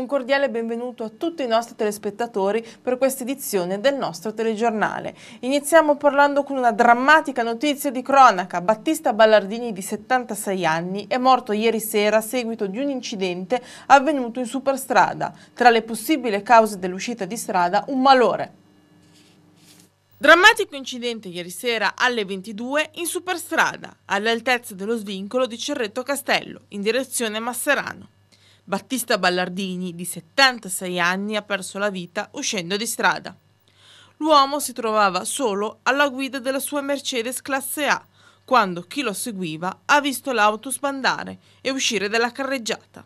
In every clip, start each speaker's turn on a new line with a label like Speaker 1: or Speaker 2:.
Speaker 1: Un cordiale benvenuto a tutti i nostri telespettatori per questa edizione del nostro telegiornale. Iniziamo parlando con una drammatica notizia di cronaca. Battista Ballardini di 76 anni è morto ieri sera a seguito di un incidente avvenuto in superstrada. Tra le possibili cause dell'uscita di strada un malore. Drammatico incidente ieri sera alle 22 in superstrada, all'altezza dello svincolo di Cerretto Castello, in direzione Masserano. Battista Ballardini, di 76 anni, ha perso la vita uscendo di strada. L'uomo si trovava solo alla guida della sua Mercedes classe A quando chi lo seguiva ha visto l'auto sbandare e uscire dalla carreggiata.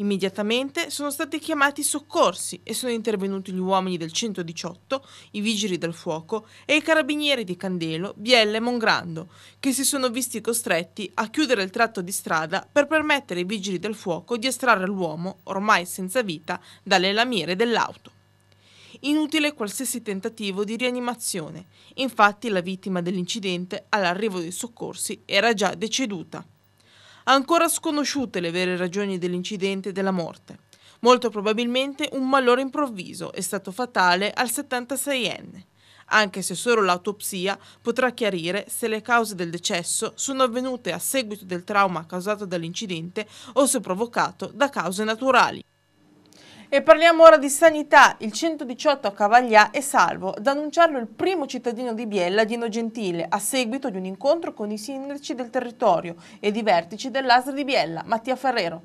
Speaker 1: Immediatamente sono stati chiamati i soccorsi e sono intervenuti gli uomini del 118, i vigili del fuoco e i carabinieri di Candelo, Biella e Mongrando, che si sono visti costretti a chiudere il tratto di strada per permettere ai vigili del fuoco di estrarre l'uomo, ormai senza vita, dalle lamiere dell'auto. Inutile qualsiasi tentativo di rianimazione, infatti la vittima dell'incidente all'arrivo dei soccorsi era già deceduta ancora sconosciute le vere ragioni dell'incidente e della morte. Molto probabilmente un malore improvviso è stato fatale al 76enne, anche se solo l'autopsia potrà chiarire se le cause del decesso sono avvenute a seguito del trauma causato dall'incidente o se provocato da cause naturali. E parliamo ora di sanità. Il 118 a Cavaglià è salvo ad annunciarlo il primo cittadino di Biella, Dino Gentile, a seguito di un incontro con i sindaci del territorio e i vertici dell'ASR di Biella, Mattia Ferrero.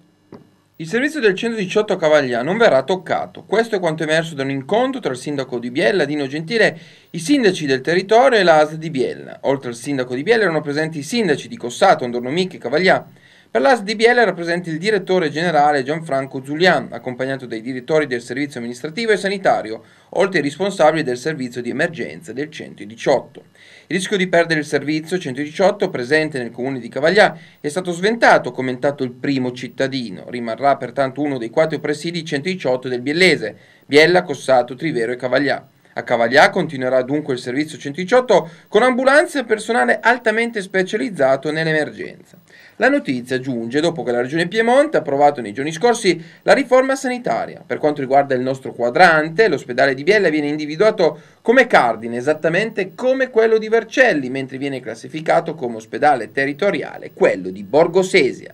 Speaker 2: Il servizio del 118 a Cavaglià non verrà toccato. Questo è quanto emerso da un incontro tra il sindaco di Biella, Dino Gentile, i sindaci del territorio e l'ASL di Biella. Oltre al sindaco di Biella erano presenti i sindaci di Cossato, Andornomichi e Cavaglià. Nell'AS DBL era presente il direttore generale Gianfranco Zulian, accompagnato dai direttori del servizio amministrativo e sanitario, oltre ai responsabili del servizio di emergenza del 118. Il rischio di perdere il servizio 118 presente nel comune di Cavaglià è stato sventato, commentato il primo cittadino. Rimarrà pertanto uno dei quattro presidi 118 del Biellese, Biella, Cossato, Trivero e Cavaglià. A Cavaglià continuerà dunque il servizio 118 con ambulanze e personale altamente specializzato nell'emergenza. La notizia giunge dopo che la Regione Piemonte ha approvato nei giorni scorsi la riforma sanitaria. Per quanto riguarda il nostro quadrante, l'ospedale di Biella viene individuato come cardine, esattamente come quello di Vercelli, mentre viene classificato come ospedale territoriale quello di Borgo Sesia.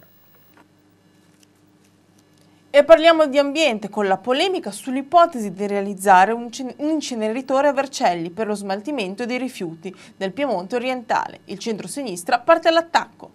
Speaker 1: E parliamo di ambiente con la polemica sull'ipotesi di realizzare un inceneritore a Vercelli per lo smaltimento dei rifiuti del Piemonte orientale. Il centro-sinistra parte all'attacco.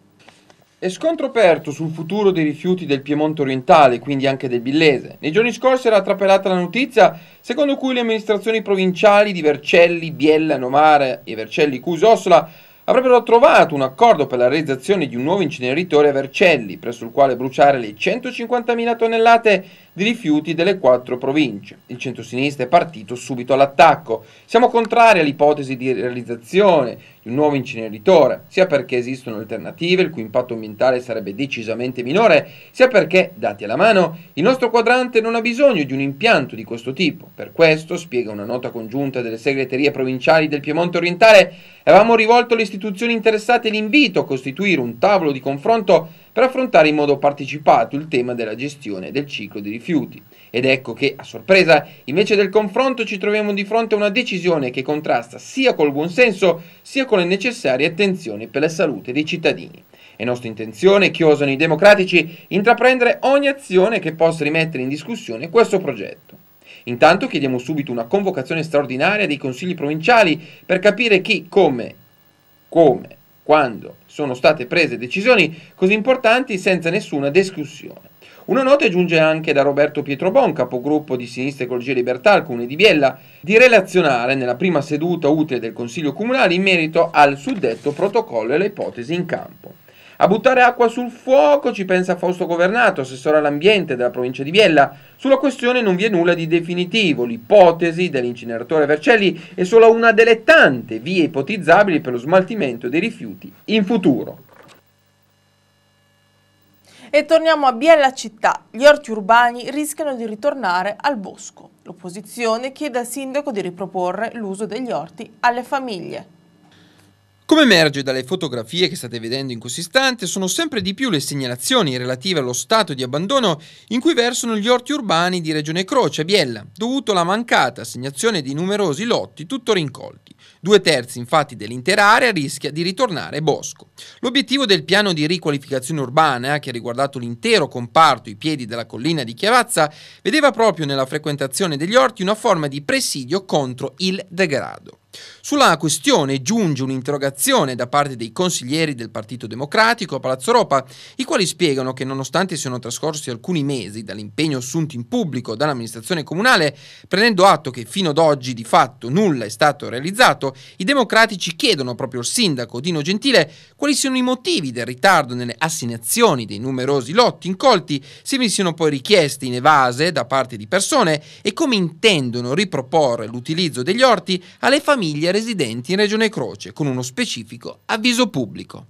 Speaker 2: E scontro aperto sul futuro dei rifiuti del Piemonte orientale, quindi anche del Billese. Nei giorni scorsi era trapelata la notizia secondo cui le amministrazioni provinciali di Vercelli, Biella, Nomare e Vercelli cusossola avrebbero trovato un accordo per la realizzazione di un nuovo inceneritore a Vercelli, presso il quale bruciare le 150.000 tonnellate di rifiuti delle quattro province. Il centrosinistra è partito subito all'attacco. Siamo contrari all'ipotesi di realizzazione di un nuovo inceneritore, sia perché esistono alternative il cui impatto ambientale sarebbe decisamente minore, sia perché, dati alla mano, il nostro quadrante non ha bisogno di un impianto di questo tipo. Per questo, spiega una nota congiunta delle segreterie provinciali del Piemonte orientale, avevamo rivolto alle istituzioni interessate l'invito a costituire un tavolo di confronto per affrontare in modo partecipato il tema della gestione del ciclo dei rifiuti. Ed ecco che, a sorpresa, invece del confronto ci troviamo di fronte a una decisione che contrasta sia col buonsenso sia con le necessarie attenzioni per la salute dei cittadini. È nostra intenzione, che osano i democratici, intraprendere ogni azione che possa rimettere in discussione questo progetto. Intanto chiediamo subito una convocazione straordinaria dei consigli provinciali per capire chi, come, come quando sono state prese decisioni così importanti senza nessuna discussione. Una nota giunge anche da Roberto Pietrobon, capogruppo di Sinistra Ecologia e Libertà al Comune di Biella, di relazionare nella prima seduta utile del Consiglio Comunale in merito al suddetto protocollo e alle ipotesi in campo. A buttare acqua sul fuoco ci pensa Fausto Governato, assessore all'ambiente della provincia di Biella. Sulla questione non vi è nulla di definitivo. L'ipotesi dell'incineratore Vercelli è solo una delle tante vie ipotizzabili per lo smaltimento dei rifiuti in futuro.
Speaker 1: E torniamo a Biella Città. Gli orti urbani rischiano di ritornare al bosco. L'opposizione chiede al sindaco di riproporre l'uso degli orti alle famiglie.
Speaker 2: Come emerge dalle fotografie che state vedendo in questo istante, sono sempre di più le segnalazioni relative allo stato di abbandono in cui versano gli orti urbani di Regione Croce e Biella, dovuto alla mancata assegnazione di numerosi lotti tuttora incolti. Due terzi infatti dell'intera area rischia di ritornare bosco. L'obiettivo del piano di riqualificazione urbana, che ha riguardato l'intero comparto i piedi della collina di Chiavazza, vedeva proprio nella frequentazione degli orti una forma di presidio contro il degrado. Sulla questione giunge un'interrogazione da parte dei consiglieri del Partito Democratico a Palazzo Europa, i quali spiegano che nonostante siano trascorsi alcuni mesi dall'impegno assunto in pubblico dall'amministrazione comunale, prendendo atto che fino ad oggi di fatto nulla è stato realizzato, i democratici chiedono proprio al sindaco Dino Gentile quali siano i motivi del ritardo nelle assegnazioni dei numerosi lotti incolti, se vi siano poi richieste in evase da parte di persone e come intendono riproporre l'utilizzo degli orti alle famiglie famiglie residenti in Regione Croce con uno specifico avviso pubblico.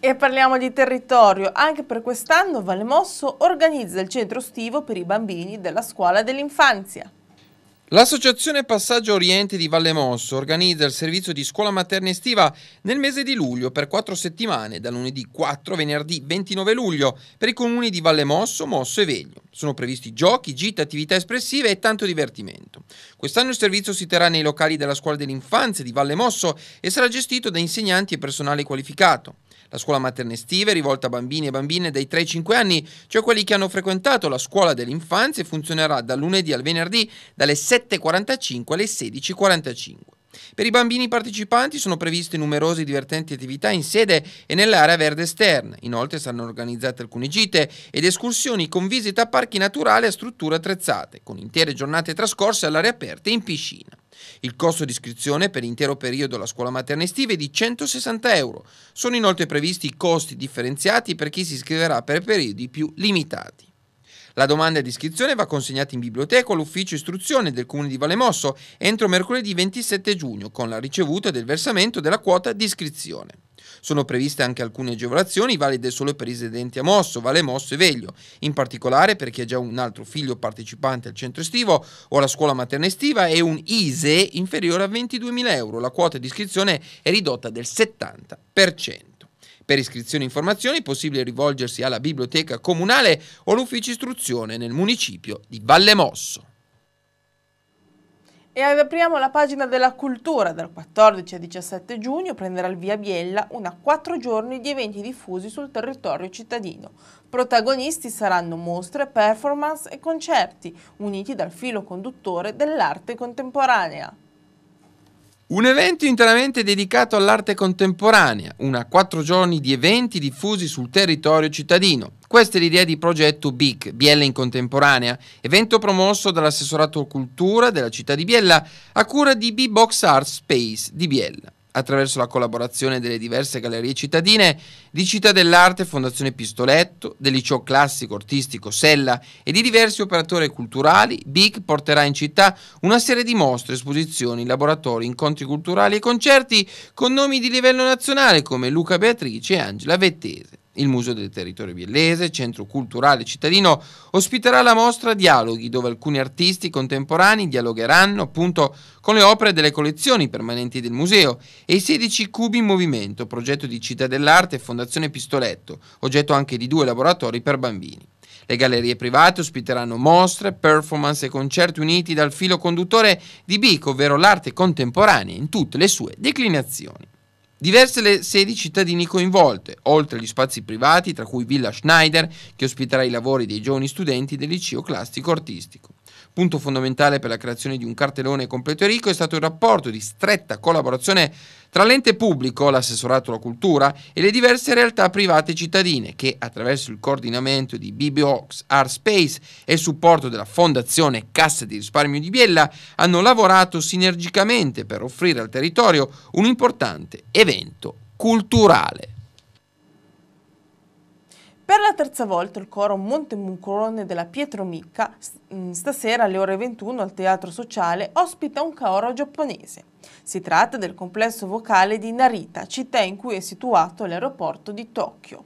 Speaker 1: E parliamo di territorio. Anche per quest'anno Valemosso organizza il centro estivo per i bambini della scuola dell'infanzia.
Speaker 2: L'associazione Passaggio Oriente di Valle Mosso organizza il servizio di scuola materna estiva nel mese di luglio per quattro settimane, da lunedì 4 a venerdì 29 luglio, per i comuni di Valle Mosso, Mosso e Vegno. Sono previsti giochi, gite, attività espressive e tanto divertimento. Quest'anno il servizio si terrà nei locali della scuola dell'infanzia di Valle Mosso e sarà gestito da insegnanti e personale qualificato. La scuola materna estiva è rivolta a bambini e bambine dai 3 ai 5 anni, cioè quelli che hanno frequentato la scuola dell'infanzia e funzionerà da lunedì al venerdì dalle 7 7.45 alle 16.45. Per i bambini partecipanti sono previste numerose divertenti attività in sede e nell'area verde esterna. Inoltre saranno organizzate alcune gite ed escursioni con visita a parchi naturali a strutture attrezzate, con intere giornate trascorse all'aria aperta e in piscina. Il costo di iscrizione per l'intero periodo alla scuola materna estiva è di 160 euro. Sono inoltre previsti costi differenziati per chi si iscriverà per periodi più limitati. La domanda di iscrizione va consegnata in biblioteca all'ufficio istruzione del Comune di Valemosso entro mercoledì 27 giugno con la ricevuta del versamento della quota di iscrizione. Sono previste anche alcune agevolazioni valide solo per i residenti a Mosso, Valemosso e Veglio, in particolare per chi ha già un altro figlio partecipante al centro estivo o alla scuola materna estiva e un ISE inferiore a 22.000 euro. La quota di iscrizione è ridotta del 70%. Per iscrizioni e informazioni è possibile rivolgersi alla biblioteca comunale o all'ufficio istruzione nel municipio di Vallemosso.
Speaker 1: E apriamo la pagina della cultura. Dal 14 al 17 giugno prenderà il via Biella una quattro giorni di eventi diffusi sul territorio cittadino. Protagonisti saranno mostre, performance e concerti, uniti dal filo conduttore dell'arte contemporanea.
Speaker 2: Un evento interamente dedicato all'arte contemporanea, una quattro giorni di eventi diffusi sul territorio cittadino. Questa è l'idea di progetto BIC, Biella in Contemporanea, evento promosso dall'assessorato cultura della città di Biella a cura di B-Box Art Space di Biella attraverso la collaborazione delle diverse gallerie cittadine di Città dell'Arte, Fondazione Pistoletto, del Liceo Classico Artistico Sella e di diversi operatori culturali, BIC porterà in città una serie di mostre, esposizioni, laboratori, incontri culturali e concerti con nomi di livello nazionale come Luca Beatrice e Angela Vettese. Il Museo del Territorio Biellese, centro culturale cittadino, ospiterà la mostra Dialoghi, dove alcuni artisti contemporanei dialogheranno appunto con le opere delle collezioni permanenti del museo e i 16 cubi in movimento, progetto di Città dell'Arte e Fondazione Pistoletto, oggetto anche di due laboratori per bambini. Le gallerie private ospiteranno mostre, performance e concerti uniti dal filo conduttore di Bico, ovvero l'arte contemporanea in tutte le sue declinazioni. Diverse le sedi cittadini coinvolte, oltre agli spazi privati, tra cui Villa Schneider, che ospiterà i lavori dei giovani studenti del liceo classico artistico. Punto fondamentale per la creazione di un cartellone completo e ricco è stato il rapporto di stretta collaborazione tra l'ente pubblico, l'assessorato alla cultura e le diverse realtà private cittadine che, attraverso il coordinamento di BBOX Art Space e il supporto della Fondazione Cassa di risparmio di Biella, hanno lavorato sinergicamente per offrire al territorio un importante evento culturale.
Speaker 1: Per la terza volta il coro Monte Montemuncorone della Pietro Micca, mm, stasera alle ore 21 al Teatro Sociale, ospita un coro giapponese. Si tratta del complesso vocale di Narita, città in cui è situato l'aeroporto di Tokyo.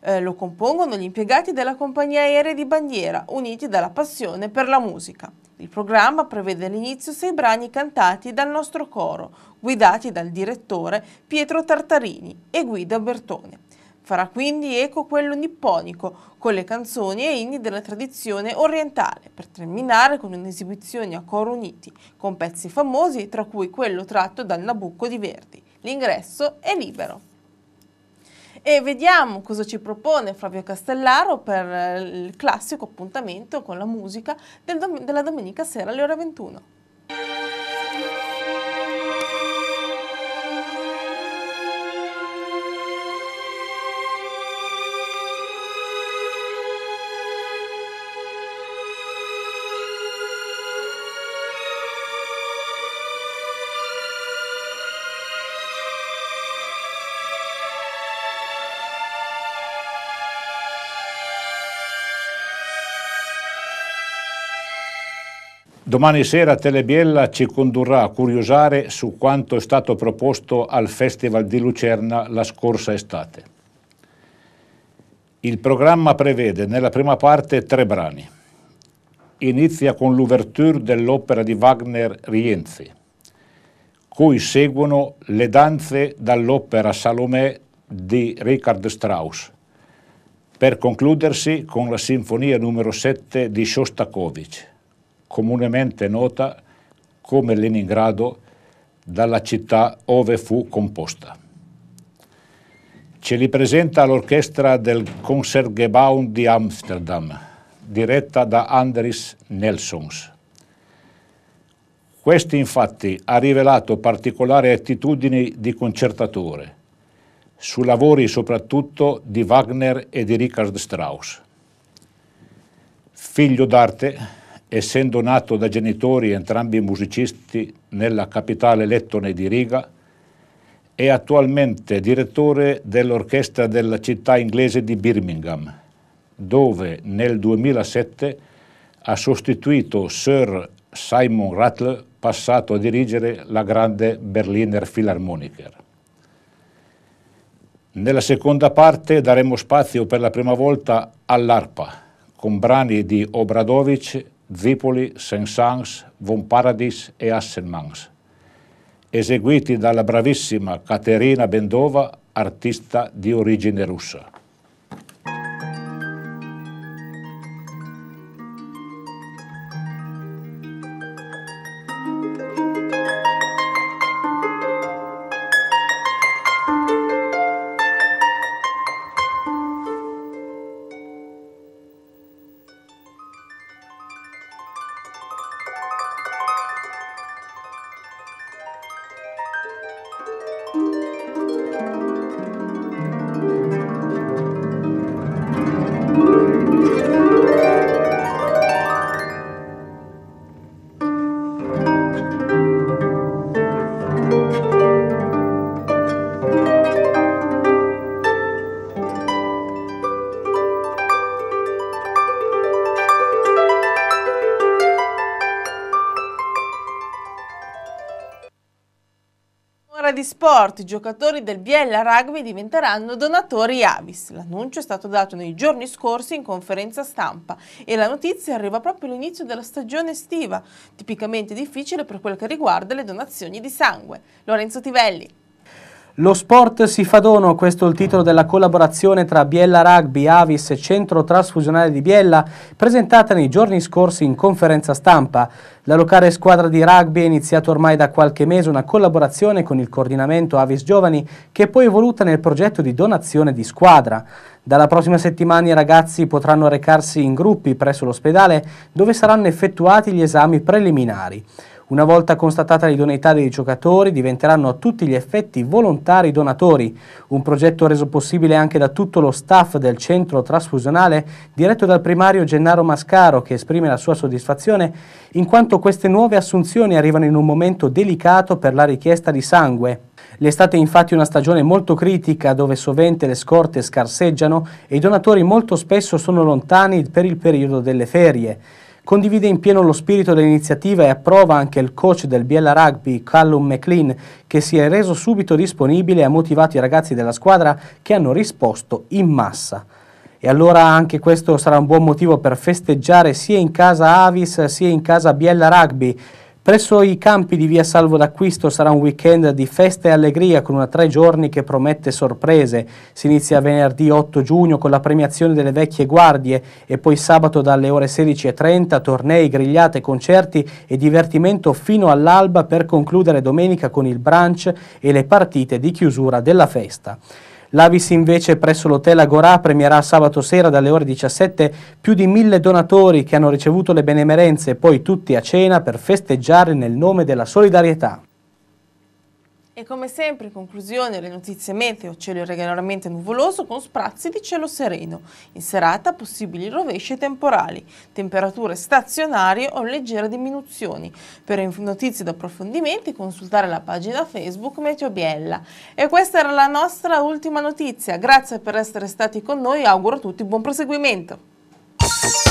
Speaker 1: Eh, lo compongono gli impiegati della compagnia aerea di bandiera, uniti dalla passione per la musica. Il programma prevede all'inizio sei brani cantati dal nostro coro, guidati dal direttore Pietro Tartarini e Guido Bertone. Farà quindi eco quello nipponico, con le canzoni e inni della tradizione orientale, per terminare con un'esibizione a coro uniti, con pezzi famosi, tra cui quello tratto dal Nabucco di Verdi. L'ingresso è libero. E vediamo cosa ci propone Flavio Castellaro per eh, il classico appuntamento con la musica del dom della domenica sera alle ore 21.
Speaker 3: Domani sera Telebiella ci condurrà a curiosare su quanto è stato proposto al Festival di Lucerna la scorsa estate. Il programma prevede nella prima parte tre brani. Inizia con l'ouverture dell'opera di Wagner Rienzi, cui seguono le danze dall'opera Salomè di Richard Strauss, per concludersi con la sinfonia numero 7 di Shostakovich comunemente nota come Leningrado dalla città ove fu composta. Ce li presenta l'orchestra del Concertgebouw di Amsterdam, diretta da Andris Nelsons. Questi infatti ha rivelato particolari attitudini di concertatore, su lavori soprattutto di Wagner e di Richard Strauss. Figlio d'arte, essendo nato da genitori entrambi musicisti nella capitale lettone di Riga, è attualmente direttore dell'orchestra della città inglese di Birmingham, dove nel 2007 ha sostituito Sir Simon Rattle, passato a dirigere la grande Berliner Philharmoniker. Nella seconda parte daremo spazio per la prima volta all'arpa, con brani di Obradovic Vipoli, Saint-Saëns, Paradis e Assenmans, eseguiti dalla bravissima Caterina Bendova, artista di origine russa.
Speaker 1: Terra di Sport, i giocatori del Biella Rugby diventeranno donatori Avis. L'annuncio è stato dato nei giorni scorsi in conferenza stampa e la notizia arriva proprio all'inizio della stagione estiva, tipicamente difficile per quel che riguarda le donazioni di sangue. Lorenzo Tivelli.
Speaker 4: Lo sport si fa dono, questo è il titolo della collaborazione tra Biella Rugby, Avis e Centro Trasfusionale di Biella, presentata nei giorni scorsi in conferenza stampa. La locale squadra di rugby ha iniziato ormai da qualche mese una collaborazione con il coordinamento Avis Giovani, che è poi evoluta nel progetto di donazione di squadra. Dalla prossima settimana i ragazzi potranno recarsi in gruppi presso l'ospedale, dove saranno effettuati gli esami preliminari. Una volta constatata l'idoneità dei giocatori, diventeranno a tutti gli effetti volontari donatori, un progetto reso possibile anche da tutto lo staff del centro trasfusionale, diretto dal primario Gennaro Mascaro, che esprime la sua soddisfazione, in quanto queste nuove assunzioni arrivano in un momento delicato per la richiesta di sangue. L'estate è infatti una stagione molto critica dove sovente le scorte scarseggiano e i donatori molto spesso sono lontani per il periodo delle ferie. Condivide in pieno lo spirito dell'iniziativa e approva anche il coach del Biella Rugby, Callum McLean, che si è reso subito disponibile e ha motivato i ragazzi della squadra che hanno risposto in massa. E allora anche questo sarà un buon motivo per festeggiare sia in casa Avis sia in casa Biella Rugby Presso i campi di via Salvo d'Acquisto sarà un weekend di festa e allegria con una tre giorni che promette sorprese. Si inizia venerdì 8 giugno con la premiazione delle vecchie guardie e poi sabato dalle ore 16.30 tornei, grigliate, concerti e divertimento fino all'alba per concludere domenica con il brunch e le partite di chiusura della festa. L'Avis invece presso l'Hotel Agorà premierà sabato sera dalle ore 17 più di mille donatori che hanno ricevuto le benemerenze, poi tutti a cena per festeggiare nel nome della solidarietà.
Speaker 1: E come sempre in conclusione le notizie meteo, cielo irregolarmente nuvoloso con sprazzi di cielo sereno. In serata possibili rovesci temporali, temperature stazionarie o leggere diminuzioni. Per notizie ed approfondimenti consultare la pagina Facebook Meteobiella. E questa era la nostra ultima notizia, grazie per essere stati con noi, e auguro a tutti buon proseguimento.